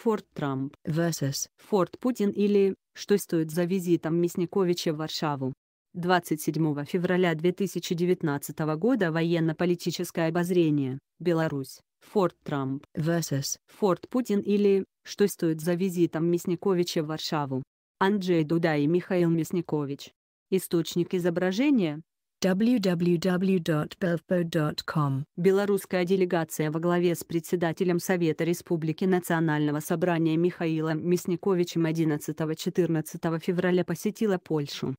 Форт Трамп vs. Форт Путин или «Что стоит за визитом Мясниковича в Варшаву». 27 февраля 2019 года военно-политическое обозрение, Беларусь, Форт Трамп vs. Форт Путин или «Что стоит за визитом Мясниковича в Варшаву». Анджей Дуда и Михаил Мясникович. Источник изображения www.belfo.com. Белорусская делегация во главе с председателем Совета Республики Национального собрания Михаилом Мясниковичем 11-14 февраля посетила Польшу.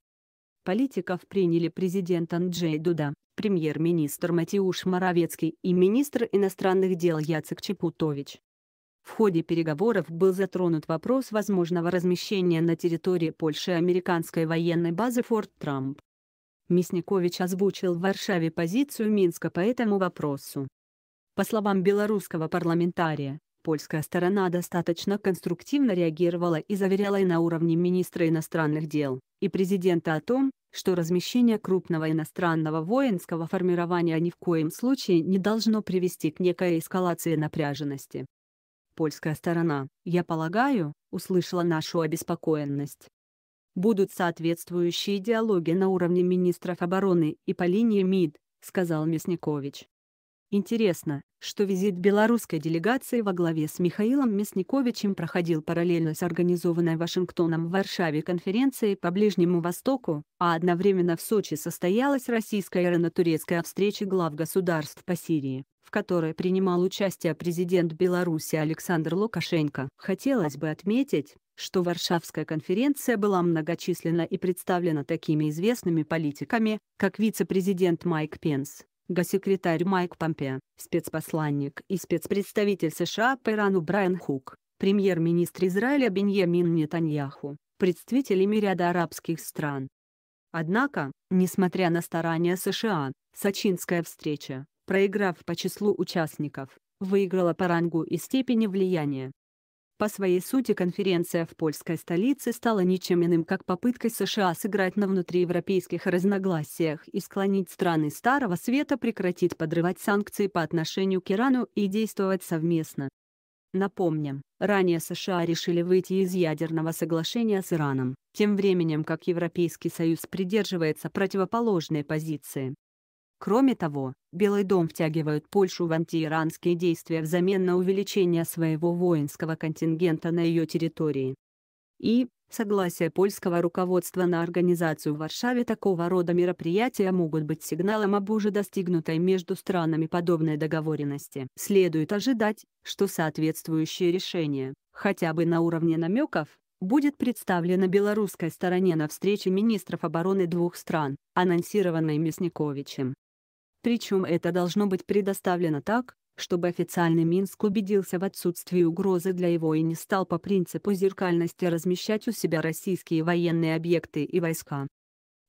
Политиков приняли президент Анджей Дуда, премьер-министр Матиуш Моравецкий и министр иностранных дел Яцек Чепутович. В ходе переговоров был затронут вопрос возможного размещения на территории Польши американской военной базы «Форт Трамп». Мясникович озвучил в Варшаве позицию Минска по этому вопросу. По словам белорусского парламентария, польская сторона достаточно конструктивно реагировала и заверяла и на уровне министра иностранных дел, и президента о том, что размещение крупного иностранного воинского формирования ни в коем случае не должно привести к некой эскалации напряженности. Польская сторона, я полагаю, услышала нашу обеспокоенность будут соответствующие диалоги на уровне министров обороны и по линии МИД, сказал Мясникович. Интересно, что визит белорусской делегации во главе с Михаилом Мясниковичем проходил параллельно с организованной Вашингтоном в Варшаве конференцией по Ближнему Востоку, а одновременно в Сочи состоялась российская ирано-турецкая встреча глав государств по Сирии, в которой принимал участие президент Беларуси Александр Лукашенко. Хотелось бы отметить, что Варшавская конференция была многочисленна и представлена такими известными политиками, как вице-президент Майк Пенс, госсекретарь Майк Помпе, спецпосланник и спецпредставитель США по Ирану Брайан Хук, премьер-министр Израиля Беньямин Нетаньяху, представителями ряда арабских стран. Однако, несмотря на старания США, сочинская встреча, проиграв по числу участников, выиграла по рангу и степени влияния. По своей сути конференция в польской столице стала ничем иным, как попыткой США сыграть на внутриевропейских разногласиях и склонить страны Старого Света прекратить подрывать санкции по отношению к Ирану и действовать совместно. Напомним, ранее США решили выйти из ядерного соглашения с Ираном, тем временем как Европейский Союз придерживается противоположной позиции. Кроме того, Белый дом втягивает Польшу в антииранские действия взамен на увеличение своего воинского контингента на ее территории. И, согласие польского руководства на организацию в Варшаве такого рода мероприятия могут быть сигналом об уже достигнутой между странами подобной договоренности. Следует ожидать, что соответствующее решение, хотя бы на уровне намеков, будет представлено белорусской стороне на встрече министров обороны двух стран, анонсированной Мясниковичем. Причем это должно быть предоставлено так, чтобы официальный Минск убедился в отсутствии угрозы для его и не стал по принципу зеркальности размещать у себя российские военные объекты и войска.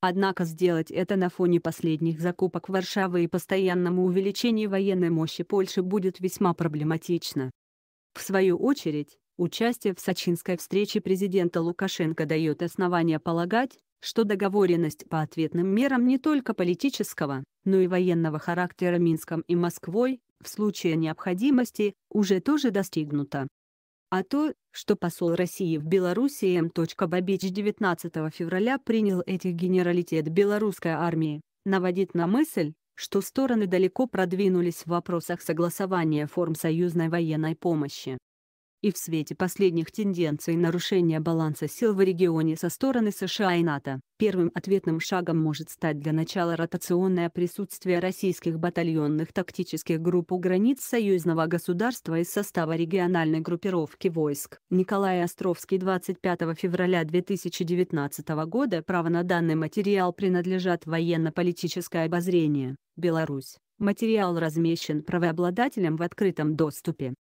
Однако сделать это на фоне последних закупок Варшавы и постоянному увеличению военной мощи Польши будет весьма проблематично. В свою очередь, Участие в сочинской встрече президента Лукашенко дает основания полагать, что договоренность по ответным мерам не только политического, но и военного характера Минском и Москвой, в случае необходимости, уже тоже достигнута. А то, что посол России в Беларуси М. Бабич 19 февраля принял этих генералитет белорусской армии, наводит на мысль, что стороны далеко продвинулись в вопросах согласования форм союзной военной помощи и в свете последних тенденций нарушения баланса сил в регионе со стороны США и НАТО. Первым ответным шагом может стать для начала ротационное присутствие российских батальонных тактических групп у границ союзного государства из состава региональной группировки войск. Николай Островский 25 февраля 2019 года право на данный материал принадлежат военно-политическое обозрение, Беларусь. Материал размещен правообладателем в открытом доступе.